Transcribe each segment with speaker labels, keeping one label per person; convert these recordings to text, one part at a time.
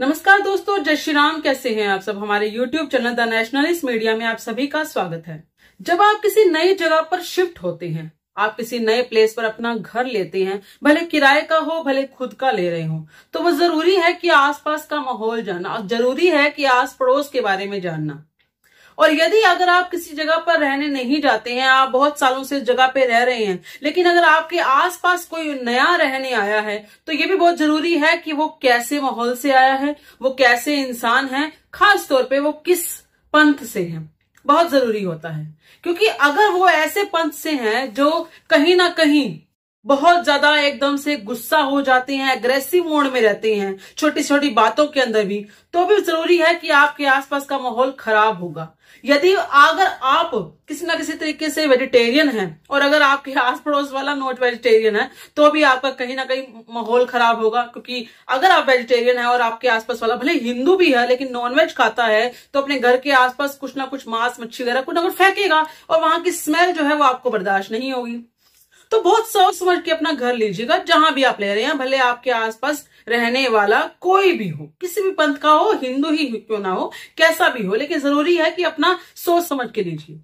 Speaker 1: नमस्कार दोस्तों जय श्री राम कैसे हैं आप सब हमारे YouTube channel the nationalist media में आप सभी का स्वागत है जब आप किसी नई जगह पर शिफ्ट होते हैं आप किसी नए प्लेस पर अपना घर लेते हैं भले किराए का हो भले खुद का ले रहे हो तो वो जरूरी है कि आसपास का माहौल जानना और जरूरी है कि आस पड़ोस के बारे में जानना और यदि अगर आप किसी जगह पर रहने नहीं जाते हैं आप बहुत सालों से जगह पे रह रहे हैं लेकिन अगर आपके आसपास कोई नया रहने आया है तो ये भी बहुत जरूरी है कि वो कैसे माहौल से आया है वो कैसे इंसान है खास तौर पे वो किस पंथ से है बहुत जरूरी होता है क्योंकि अगर वो ऐसे पंथ से हैं जो कहीं ना कहीं बहुत ज्यादा एकदम से गुस्सा हो जाते हैं अग्रेसिव मोड में रहते हैं छोटी छोटी बातों के अंदर भी तो भी जरूरी है कि आपके आसपास का माहौल खराब होगा यदि अगर आप किसी ना किसी तरीके से वेजिटेरियन हैं और अगर आपके आस पड़ोस वाला नॉट वेजिटेरियन है तो भी आपका कहीं ना कहीं माहौल खराब होगा क्योंकि अगर आप वेजिटेरियन है और आपके आसपास वाला भले हिंदू भी है लेकिन नॉनवेज खाता है तो अपने घर के आसपास कुछ ना कुछ मांस मच्छी वगैरह कुछ ना कुछ फेंकेगा और वहां की स्मेल जो है वो आपको बर्दाश्त नहीं होगी तो बहुत सोच समझ के अपना घर लीजिएगा जहां भी आप ले रहे हैं भले आपके आसपास रहने वाला कोई भी हो किसी भी पंथ का हो हिंदू ही क्यों ना हो कैसा भी हो लेकिन जरूरी है कि अपना सोच समझ के लीजिए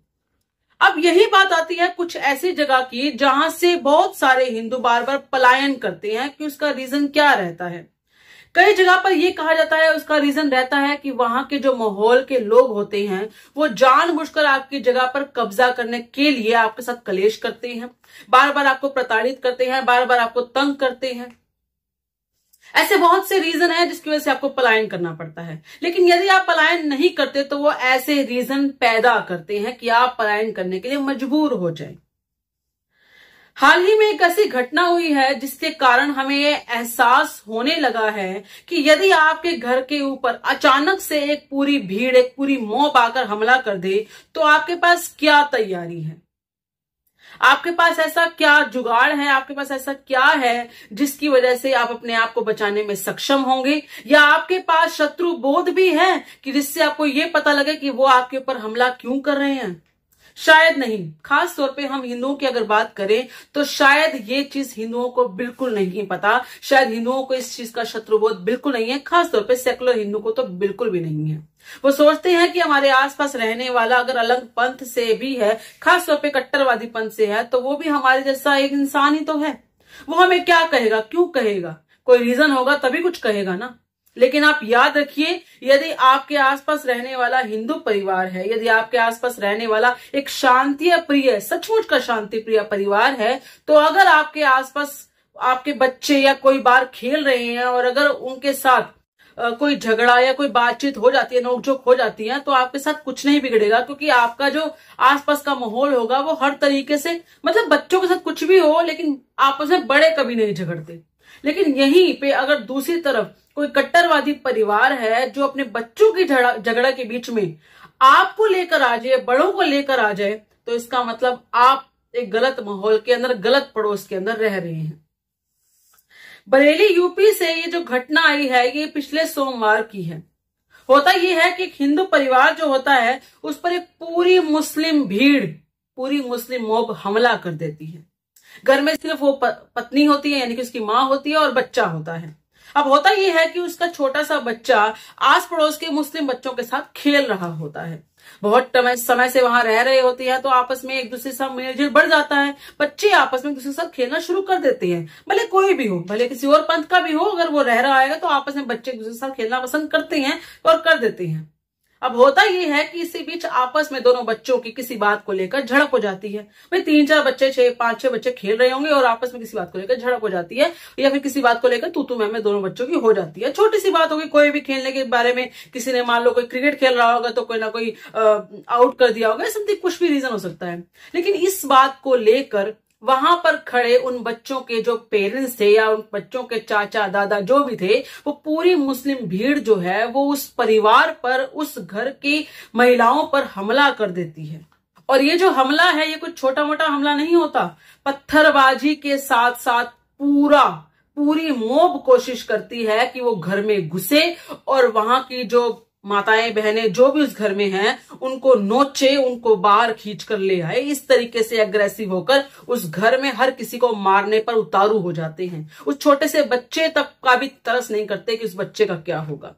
Speaker 1: अब यही बात आती है कुछ ऐसी जगह की जहां से बहुत सारे हिंदू बार बार पलायन करते हैं कि उसका रीजन क्या रहता है कई जगह पर यह कहा जाता है उसका रीजन रहता है कि वहां के जो माहौल के लोग होते हैं वो जानबूझकर आपकी जगह पर कब्जा करने के लिए आपके साथ कलेश करते हैं बार बार आपको प्रताड़ित करते हैं बार बार आपको तंग करते हैं ऐसे बहुत से रीजन है जिसकी वजह से आपको पलायन करना पड़ता है लेकिन यदि आप पलायन नहीं करते तो वो ऐसे रीजन पैदा करते हैं कि आप पलायन करने के लिए मजबूर हो जाए हाल ही में एक ऐसी घटना हुई है जिसके कारण हमें ये एहसास होने लगा है कि यदि आपके घर के ऊपर अचानक से एक पूरी भीड़ एक पूरी मोब आकर हमला कर दे तो आपके पास क्या तैयारी है आपके पास ऐसा क्या जुगाड़ है आपके पास ऐसा क्या है जिसकी वजह से आप अपने आप को बचाने में सक्षम होंगे या आपके पास शत्रु बोध भी है कि जिससे आपको ये पता लगे कि वो आपके ऊपर हमला क्यों कर रहे हैं शायद नहीं खास तौर पे हम हिंदुओं की अगर बात करें तो शायद ये चीज हिंदुओं को बिल्कुल नहीं पता शायद हिंदुओं को इस चीज का शत्रुबोध बिल्कुल नहीं है खासतौर पे सेकुलर हिंदू को तो बिल्कुल भी नहीं है वो सोचते हैं कि हमारे आसपास रहने वाला अगर अलग पंथ से भी है खासतौर पर कट्टरवादी पंथ से है तो वो भी हमारे जैसा एक इंसान ही तो है वो हमें क्या कहेगा क्यों कहेगा कोई रीजन होगा तभी कुछ कहेगा ना लेकिन आप याद रखिए यदि आपके आसपास रहने वाला हिंदू परिवार है यदि आपके आसपास रहने वाला एक शांति प्रिय सचमुच का शांति प्रिय परिवार है तो अगर आपके आसपास आपके बच्चे या कोई बार खेल रहे हैं और अगर उनके साथ कोई झगड़ा या कोई बातचीत हो जाती है नोकझोंक हो जाती है तो आपके साथ कुछ नहीं बिगड़ेगा क्योंकि आपका जो आसपास का माहौल होगा वो हर तरीके से मतलब बच्चों के साथ कुछ भी हो लेकिन आपस में बड़े कभी नहीं झगड़ते लेकिन यहीं पे अगर दूसरी तरफ कोई कट्टरवादी परिवार है जो अपने बच्चों की झगड़ा के बीच में आपको लेकर आ जाए बड़ों को लेकर आ जाए तो इसका मतलब आप एक गलत माहौल के अंदर गलत पड़ोस के अंदर रह रहे हैं बरेली यूपी से ये जो घटना आई है ये पिछले सोमवार की है होता यह है कि एक हिंदू परिवार जो होता है उस पर एक पूरी मुस्लिम भीड़ पूरी मुस्लिम मोब हमला कर देती है घर में सिर्फ वो पत्नी होती है यानी कि उसकी माँ होती है और बच्चा होता है अब होता यह है कि उसका छोटा सा बच्चा आस पड़ोस के मुस्लिम बच्चों के साथ खेल रहा होता है बहुत समय से वहां रह रहे होते हैं तो आपस में एक दूसरे से साथ बढ़ जाता है बच्चे आपस में एक दूसरे के साथ खेलना शुरू कर देते हैं भले कोई भी हो भले किसी और पंथ का भी हो अगर वो रह रहा है तो आपस में बच्चे एक दूसरे के साथ खेलना पसंद करते हैं और कर देते हैं अब होता ये है कि इसी बीच आपस में दोनों बच्चों की किसी बात को लेकर झड़प हो जाती है भाई तीन चार बच्चे छह पांच छह बच्चे खेल रहे होंगे और आपस में किसी बात को लेकर झड़प हो जाती है या फिर किसी बात को लेकर तू तू मैं दोनों बच्चों की हो जाती है छोटी सी बात होगी कोई भी खेलने के बारे में किसी ने मान लो कोई क्रिकेट खेल रहा होगा तो कोई ना कोई आउट कर दिया होगा समथिंग कुछ भी रीजन हो सकता है लेकिन इस बात को लेकर वहां पर खड़े उन बच्चों के जो पेरेंट्स थे या उन बच्चों के चाचा दादा जो भी थे वो पूरी मुस्लिम भीड़ जो है वो उस परिवार पर उस घर की महिलाओं पर हमला कर देती है और ये जो हमला है ये कुछ छोटा मोटा हमला नहीं होता पत्थरबाजी के साथ साथ पूरा पूरी मोब कोशिश करती है कि वो घर में घुसे और वहां की जो माताएं बहनें जो भी उस घर में हैं उनको नोचे उनको बाहर खींच कर ले आए इस तरीके से अग्रेसिव होकर उस घर में हर किसी को मारने पर उतारू हो जाते हैं उस छोटे से बच्चे तक का भी तरस नहीं करते कि उस बच्चे का क्या होगा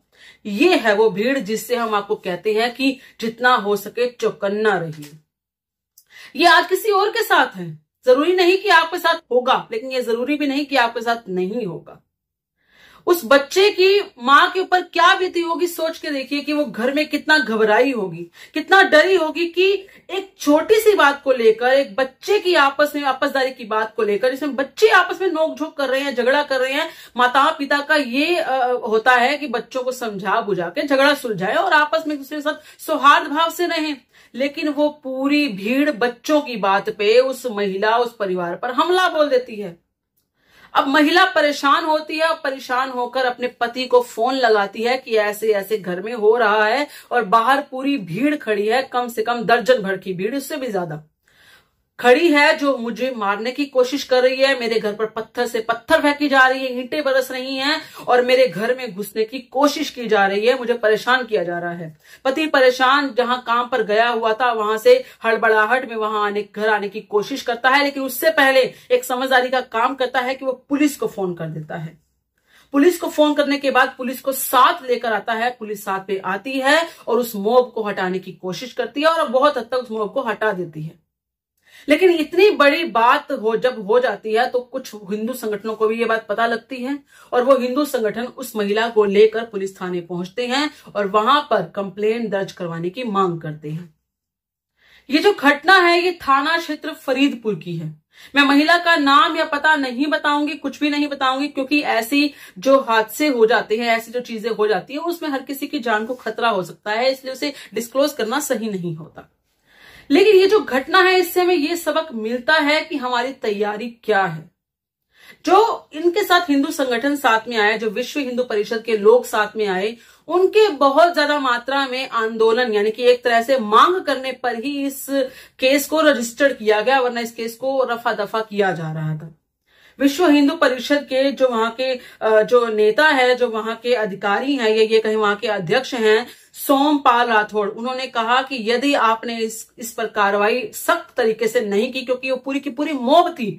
Speaker 1: ये है वो भीड़ जिससे हम आपको कहते हैं कि जितना हो सके चौकन्ना रहिए ये आज किसी और के साथ है जरूरी नहीं कि आपके साथ होगा लेकिन ये जरूरी भी नहीं कि आपके साथ नहीं होगा उस बच्चे की माँ के ऊपर क्या बीती होगी सोच के देखिए कि वो घर में कितना घबराई होगी कितना डरी होगी कि एक छोटी सी बात को लेकर एक बच्चे की आपस में आपसदारी की बात को लेकर इसमें बच्चे आपस में नोकझोंक कर रहे हैं झगड़ा कर रहे हैं माता पिता का ये आ, होता है कि बच्चों को समझा बुझा के झगड़ा सुलझाए और आपस में दूसरे के साथ सौहार्द भाव से रहे लेकिन वो पूरी भीड़ बच्चों की बात पे उस महिला उस परिवार पर हमला बोल देती है अब महिला परेशान होती है और परेशान होकर अपने पति को फोन लगाती है कि ऐसे ऐसे घर में हो रहा है और बाहर पूरी भीड़ खड़ी है कम से कम दर्जन भर की भीड़ उससे भी ज्यादा खड़ी है जो मुझे मारने की कोशिश कर रही है मेरे घर पर पत्थर से पत्थर फेंकी जा रही है ईंटे बरस रही हैं और मेरे घर में घुसने की कोशिश की जा रही है मुझे परेशान किया जा रहा है पति परेशान जहां काम पर गया हुआ था वहां से हड़बड़ाहट में वहां आने घर आने की कोशिश करता है लेकिन उससे पहले एक समझदारी का काम करता है कि वो पुलिस को फोन कर देता है पुलिस को फोन करने के बाद पुलिस को साथ लेकर आता है पुलिस साथ पे आती है और उस मोब को हटाने की कोशिश करती है और बहुत हद तक उस मोब को हटा देती है लेकिन इतनी बड़ी बात हो जब हो जाती है तो कुछ हिंदू संगठनों को भी ये बात पता लगती है और वो हिंदू संगठन उस महिला को लेकर पुलिस थाने पहुंचते हैं और वहां पर कंप्लेन दर्ज करवाने की मांग करते हैं ये जो घटना है ये थाना क्षेत्र फरीदपुर की है मैं महिला का नाम या पता नहीं बताऊंगी कुछ भी नहीं बताऊंगी क्योंकि ऐसी जो हादसे हो जाते हैं ऐसी जो चीजें हो जाती है उसमें हर किसी की जान को खतरा हो सकता है इसलिए उसे डिस्क्लोज करना सही नहीं होता लेकिन ये जो घटना है इससे हमें ये सबक मिलता है कि हमारी तैयारी क्या है जो इनके साथ हिंदू संगठन साथ में आया जो विश्व हिंदू परिषद के लोग साथ में आए उनके बहुत ज्यादा मात्रा में आंदोलन यानी कि एक तरह से मांग करने पर ही इस केस को रजिस्टर किया गया वरना इस केस को रफा दफा किया जा रहा था विश्व हिंदू परिषद के जो वहां के जो नेता है जो वहां के अधिकारी हैं ये ये कहीं वहां के अध्यक्ष हैं सोमपाल राठौड़ उन्होंने कहा कि यदि आपने इस इस पर कार्रवाई सख्त तरीके से नहीं की क्योंकि वो पूरी की पूरी मोब थी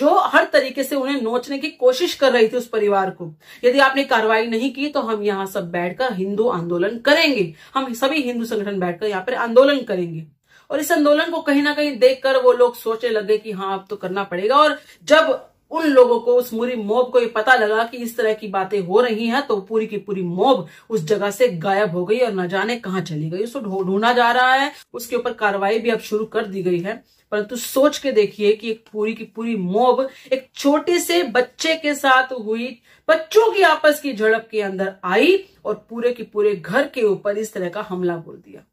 Speaker 1: जो हर तरीके से उन्हें नोचने की कोशिश कर रही थी उस परिवार को यदि आपने कार्रवाई नहीं की तो हम यहाँ सब बैठकर हिंदू आंदोलन करेंगे हम सभी हिंदू संगठन बैठकर यहाँ पर आंदोलन करेंगे और इस आंदोलन को कहीं ना कहीं देखकर वो लोग सोचने लगे कि हाँ अब तो करना पड़ेगा और जब उन लोगों को उस पूरी मोब को ये पता लगा कि इस तरह की बातें हो रही हैं तो पूरी की पूरी मोब उस जगह से गायब हो गई और न जाने कहाँ चली गई उसको ढूंढा जा रहा है उसके ऊपर कार्रवाई भी अब शुरू कर दी गई है परंतु सोच के देखिए कि एक पूरी की पूरी मोब एक छोटे से बच्चे के साथ हुई बच्चों की आपस की झड़प के अंदर आई और पूरे के पूरे घर के ऊपर इस तरह का हमला बोल दिया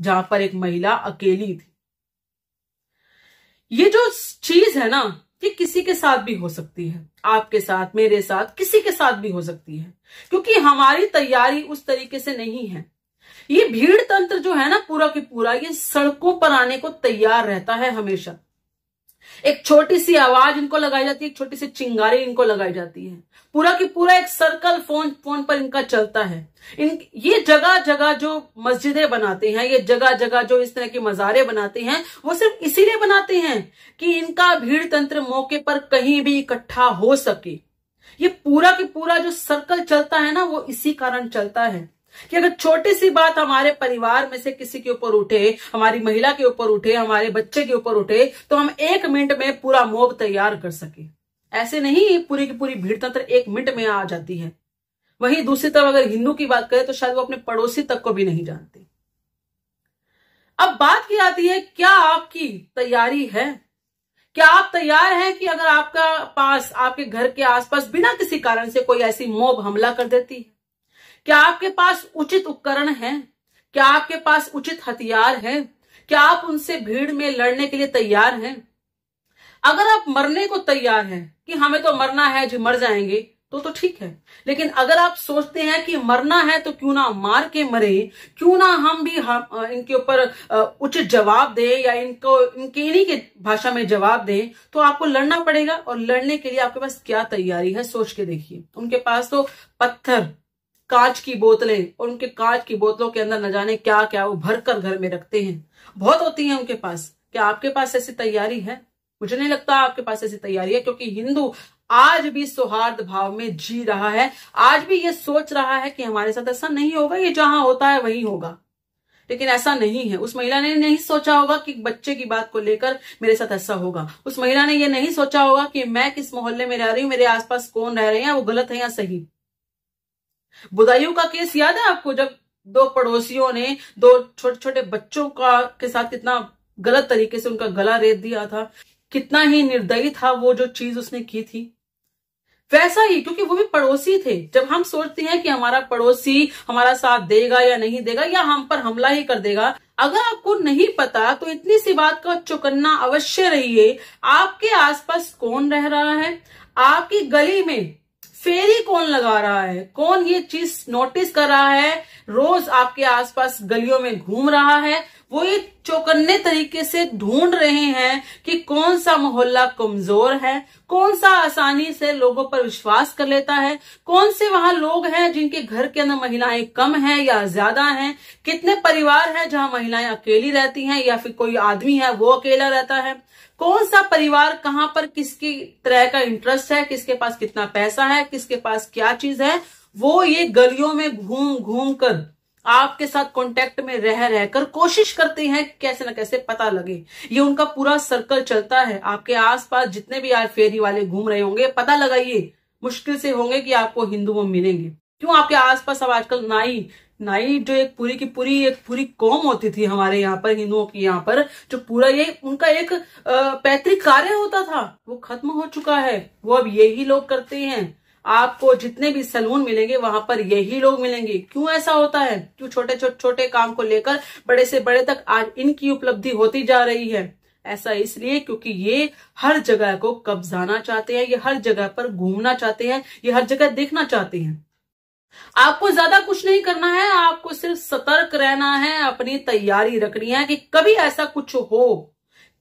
Speaker 1: जहां पर एक महिला अकेली थी ये जो चीज है ना ये किसी के साथ भी हो सकती है आपके साथ मेरे साथ किसी के साथ भी हो सकती है क्योंकि हमारी तैयारी उस तरीके से नहीं है ये भीड़ तंत्र जो है ना पूरा के पूरा ये सड़कों पर आने को तैयार रहता है हमेशा एक छोटी सी आवाज इनको लगाई जाती है एक छोटी सी चिंगारी इनको लगाई जाती है पूरा की पूरा एक सर्कल फोन फोन पर इनका चलता है इन ये जगह जगह जो मस्जिदें बनाते हैं ये जगह जगह जो इस तरह के मजारे बनाते हैं वो सिर्फ इसीलिए बनाते हैं कि इनका भीड़ तंत्र मौके पर कहीं भी इकट्ठा हो सके ये पूरा की पूरा जो सर्कल चलता है ना वो इसी कारण चलता है कि अगर छोटी सी बात हमारे परिवार में से किसी के ऊपर उठे हमारी महिला के ऊपर उठे हमारे बच्चे के ऊपर उठे तो हम एक मिनट में पूरा मोब तैयार कर सके ऐसे नहीं पूरी की पूरी भीड़ तंत्र एक मिनट में आ जाती है वहीं दूसरी तरफ अगर हिंदू की बात करें तो शायद वो अपने पड़ोसी तक को भी नहीं जानते अब बात की आती है क्या आपकी तैयारी है क्या आप तैयार हैं कि अगर आपका पास आपके घर के आसपास बिना किसी कारण से कोई ऐसी मोब हमला कर देती है क्या आपके पास उचित उपकरण है क्या आपके पास उचित हथियार है क्या आप उनसे भीड़ में लड़ने के लिए तैयार हैं अगर आप मरने को तैयार हैं कि हमें तो मरना है जी मर जाएंगे तो तो ठीक है लेकिन अगर आप सोचते हैं कि मरना है तो क्यों ना मार के मरे क्यों ना हम भी हम इनके ऊपर उचित जवाब दें या इनको इनके इन्हीं के भाषा में जवाब दें तो आपको लड़ना पड़ेगा और लड़ने के लिए आपके पास क्या तैयारी है सोच के देखिए उनके पास तो पत्थर कांच की बोतलें और उनके कांच की बोतलों के अंदर न जाने क्या क्या वो भर कर घर में रखते हैं बहुत होती है उनके पास क्या आपके पास ऐसी तैयारी है मुझे नहीं लगता आपके पास ऐसी तैयारी है क्योंकि हिंदू आज भी सौहार्द भाव में जी रहा है आज भी ये सोच रहा है कि हमारे साथ ऐसा नहीं होगा ये जहां होता है वही होगा लेकिन ऐसा नहीं है उस महिला ने नहीं सोचा होगा कि बच्चे की बात को लेकर मेरे साथ ऐसा होगा उस महिला ने ये नहीं सोचा होगा कि मैं किस मोहल्ले में रह रही हूं मेरे आसपास कौन रह रहे हैं वो गलत है या सही बुदाइयों का केस याद है आपको जब दो पड़ोसियों ने दो छोटे छोटे बच्चों का के साथ कितना गलत तरीके से उनका गला रेत दिया था कितना ही निर्दयी था वो जो चीज उसने की थी वैसा ही क्योंकि वो भी पड़ोसी थे जब हम सोचते हैं कि हमारा पड़ोसी हमारा साथ देगा या नहीं देगा या हम पर हमला ही कर देगा अगर आपको नहीं पता तो इतनी सी बात का चुकन्ना अवश्य रहिए आपके आसपास कौन रह रहा है आपकी गली में फेरी कौन लगा रहा है कौन ये चीज नोटिस कर रहा है रोज आपके आसपास गलियों में घूम रहा है वो ये चौकन्ने तरीके से ढूंढ रहे हैं कि कौन सा मोहल्ला कमजोर है कौन सा आसानी से लोगों पर विश्वास कर लेता है कौन से वहां लोग हैं जिनके घर के अंदर महिलाएं कम हैं या ज्यादा हैं कितने परिवार हैं जहां महिलाएं अकेली रहती हैं या फिर कोई आदमी है वो अकेला रहता है कौन सा परिवार कहां पर किसकी तरह का इंटरेस्ट है किसके पास कितना पैसा है किसके पास क्या चीज है वो ये गलियों में घूम घूम कर आपके साथ कांटेक्ट में रह रहकर कोशिश करते हैं कैसे ना कैसे पता लगे ये उनका पूरा सर्कल चलता है आपके आसपास जितने भी आज फेरी वाले घूम रहे होंगे पता लगाइए मुश्किल से होंगे कि आपको हिंदू वो मिलेंगे क्यों आपके आसपास अब आजकल ना ही नाइट जो एक पूरी की पूरी एक पूरी कौम होती थी हमारे यहाँ पर हिंदुओं की यहाँ पर जो पूरा ये उनका एक पैतृक कार्य होता था वो खत्म हो चुका है वो अब यही लोग करते हैं आपको जितने भी सलून मिलेंगे वहां पर यही लोग मिलेंगे क्यों ऐसा होता है क्यों छोटे छोटे छोटे काम को लेकर बड़े से बड़े तक आज इनकी उपलब्धि होती जा रही है ऐसा इसलिए क्योंकि ये हर जगह को कब्जाना चाहते हैं ये हर जगह पर घूमना चाहते हैं ये हर जगह देखना चाहते हैं आपको ज्यादा कुछ नहीं करना है आपको सिर्फ सतर्क रहना है अपनी तैयारी रखनी है कि कभी ऐसा कुछ हो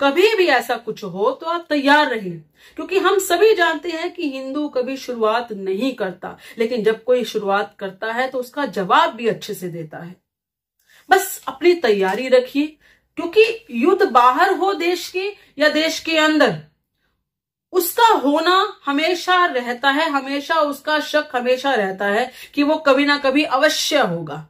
Speaker 1: कभी भी ऐसा कुछ हो तो आप तैयार रहिए क्योंकि हम सभी जानते हैं कि हिंदू कभी शुरुआत नहीं करता लेकिन जब कोई शुरुआत करता है तो उसका जवाब भी अच्छे से देता है बस अपनी तैयारी रखिए क्योंकि युद्ध बाहर हो देश के या देश के अंदर उसका होना हमेशा रहता है हमेशा उसका शक हमेशा रहता है कि वो कभी ना कभी अवश्य होगा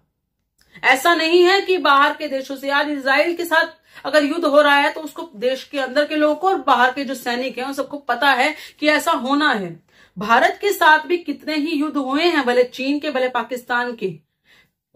Speaker 1: ऐसा नहीं है कि बाहर के देशों से आज इसराइल के साथ अगर युद्ध हो रहा है तो उसको देश के अंदर के लोगों को और बाहर के जो सैनिक हैं उन सबको पता है कि ऐसा होना है भारत के साथ भी कितने ही युद्ध हुए हैं भले चीन के भले पाकिस्तान के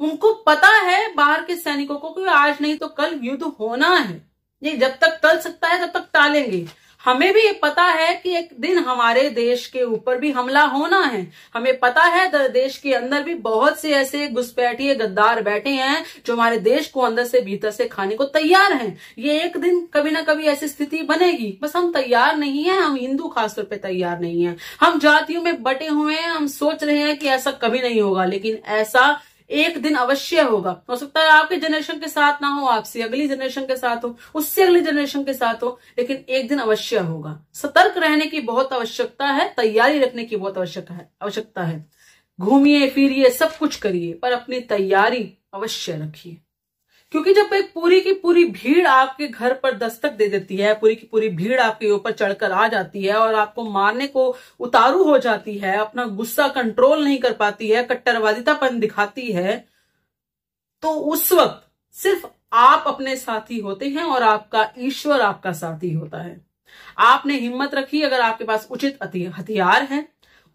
Speaker 1: उनको पता है बाहर के सैनिकों को कि आज नहीं तो कल युद्ध होना है ये जब तक टल सकता है तब तक टालेंगे हमें भी पता है कि एक दिन हमारे देश के ऊपर भी हमला होना है हमें पता है देश के अंदर भी बहुत से ऐसे घुसपैठिए गद्दार बैठे हैं जो हमारे देश को अंदर से भीतर से खाने को तैयार हैं ये एक दिन कभी ना कभी ऐसी स्थिति बनेगी बस हम तैयार नहीं है हम हिंदू खासतौर पर तैयार नहीं है हम जातियों में बटे हुए हैं हम सोच रहे हैं कि ऐसा कभी नहीं होगा लेकिन ऐसा एक दिन अवश्य होगा हो सकता है आपके जनरेशन के साथ ना हो आपसे अगली जनरेशन के साथ हो उससे अगली जनरेशन के साथ हो लेकिन एक दिन अवश्य होगा सतर्क रहने की बहुत आवश्यकता है तैयारी रखने की बहुत आवश्यकता है आवश्यकता है घूमिए फिरिए सब कुछ करिए पर अपनी तैयारी अवश्य रखिए क्योंकि जब एक पूरी की पूरी भीड़ आपके घर पर दस्तक दे देती है पूरी की पूरी भीड़ आपके ऊपर चढ़कर आ जाती है और आपको मारने को उतारू हो जाती है अपना गुस्सा कंट्रोल नहीं कर पाती है कट्टरवादितापन दिखाती है तो उस वक्त सिर्फ आप अपने साथी होते हैं और आपका ईश्वर आपका साथी होता है आपने हिम्मत रखी अगर आपके पास उचित हथियार है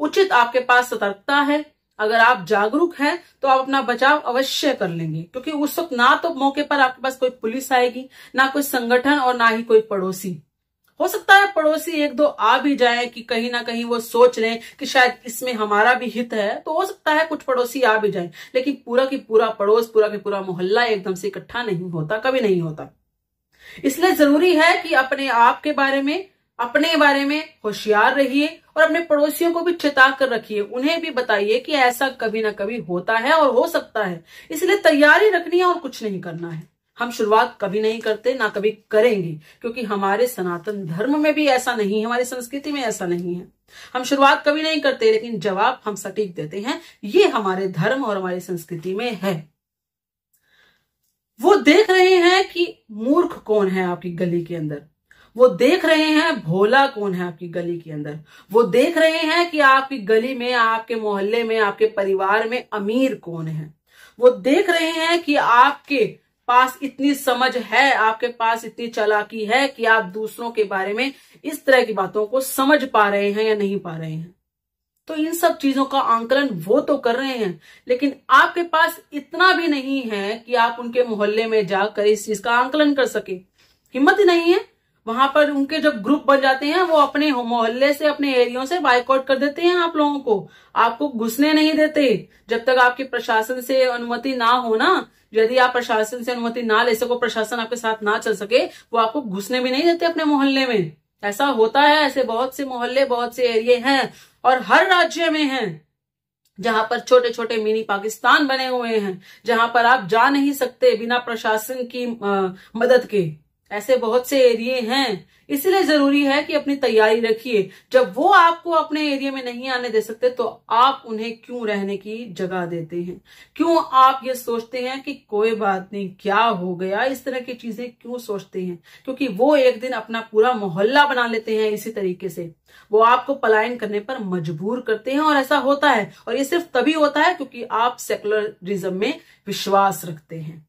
Speaker 1: उचित आपके पास सतर्कता है अगर आप जागरूक हैं तो आप अपना बचाव अवश्य कर लेंगे क्योंकि उस वक्त ना तो मौके पर आपके पास कोई पुलिस आएगी ना कोई संगठन और ना ही कोई पड़ोसी हो सकता है पड़ोसी एक दो आ भी जाए कि कहीं ना कहीं वो सोच रहे कि शायद इसमें हमारा भी हित है तो हो सकता है कुछ पड़ोसी आ भी जाए लेकिन पूरा की पूरा पड़ोस पूरा की पूरा मोहल्ला एकदम से इकट्ठा नहीं होता कभी नहीं होता इसलिए जरूरी है कि अपने आप के बारे में अपने बारे में होशियार रहिए और अपने पड़ोसियों को भी चेता कर रखिए उन्हें भी बताइए कि ऐसा कभी ना कभी होता है और हो सकता है इसलिए तैयारी रखनी है और कुछ नहीं करना है हम शुरुआत कभी नहीं करते ना कभी करेंगे क्योंकि हमारे सनातन धर्म में भी ऐसा नहीं है हमारी संस्कृति में ऐसा नहीं है हम शुरुआत कभी नहीं करते लेकिन जवाब हम सटीक देते हैं ये हमारे धर्म और हमारी संस्कृति में है वो देख रहे हैं कि मूर्ख कौन है आपकी गली के अंदर वो देख रहे हैं भोला कौन है आपकी गली के अंदर वो देख रहे हैं कि आपकी गली में आपके मोहल्ले में आपके परिवार में अमीर कौन है वो देख रहे हैं कि आपके पास इतनी समझ है आपके पास इतनी चालाकी है कि आप दूसरों के बारे में इस तरह की बातों को समझ पा रहे हैं या नहीं पा रहे हैं तो इन सब चीजों का आंकलन वो तो कर रहे हैं लेकिन आपके पास इतना भी नहीं है कि आप उनके मोहल्ले में जाकर इस चीज का आंकलन कर सके हिम्मत ही नहीं है वहां पर उनके जो ग्रुप बन जाते हैं वो अपने मोहल्ले से अपने एरियो से बाइकआउट कर देते हैं आप लोगों को आपको घुसने नहीं देते जब तक आपके प्रशासन से अनुमति ना हो ना यदि आप प्रशासन से अनुमति ना ले सको प्रशासन आपके साथ ना चल सके वो आपको घुसने भी नहीं देते अपने मोहल्ले में ऐसा होता है ऐसे बहुत से मोहल्ले बहुत से एरिए हैं और हर राज्य में है जहां पर छोटे छोटे मिनी पाकिस्तान बने हुए हैं जहां पर आप जा नहीं सकते बिना प्रशासन की आ, मदद के ऐसे बहुत से एरिए हैं इसलिए जरूरी है कि अपनी तैयारी रखिए जब वो आपको अपने एरिया में नहीं आने दे सकते तो आप उन्हें क्यों रहने की जगह देते हैं क्यों आप ये सोचते हैं कि कोई बात नहीं क्या हो गया इस तरह की चीजें क्यों सोचते हैं क्योंकि वो एक दिन अपना पूरा मोहल्ला बना लेते हैं इसी तरीके से वो आपको पलायन करने पर मजबूर करते हैं और ऐसा होता है और ये सिर्फ तभी होता है क्योंकि आप सेकुलरिज्म में विश्वास रखते हैं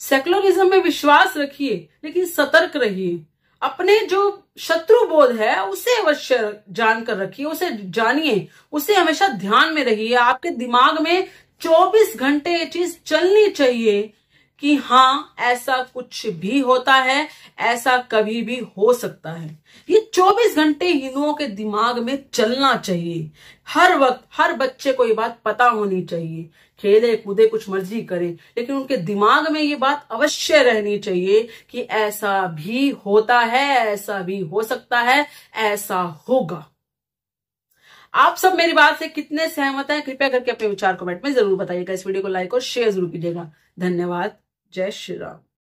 Speaker 1: सेक्युलरिज्म में विश्वास रखिए लेकिन सतर्क रहिए अपने जो शत्रु बोध है उसे अवश्य जानकर रखिए उसे जानिए उसे हमेशा ध्यान में रहिए आपके दिमाग में 24 घंटे ये चीज चलनी चाहिए कि हाँ ऐसा कुछ भी होता है ऐसा कभी भी हो सकता है ये 24 घंटे हिंदुओं के दिमाग में चलना चाहिए हर वक्त हर बच्चे को ये बात पता होनी चाहिए खेले कूदे कुछ मर्जी करे लेकिन उनके दिमाग में ये बात अवश्य रहनी चाहिए कि ऐसा भी होता है ऐसा भी हो सकता है ऐसा होगा आप सब मेरी बात से कितने सहमत हैं कृपया करके अपने विचार कमेंट में जरूर बताइएगा इस वीडियो को लाइक और शेयर जरूर कीजिएगा धन्यवाद Jai Shri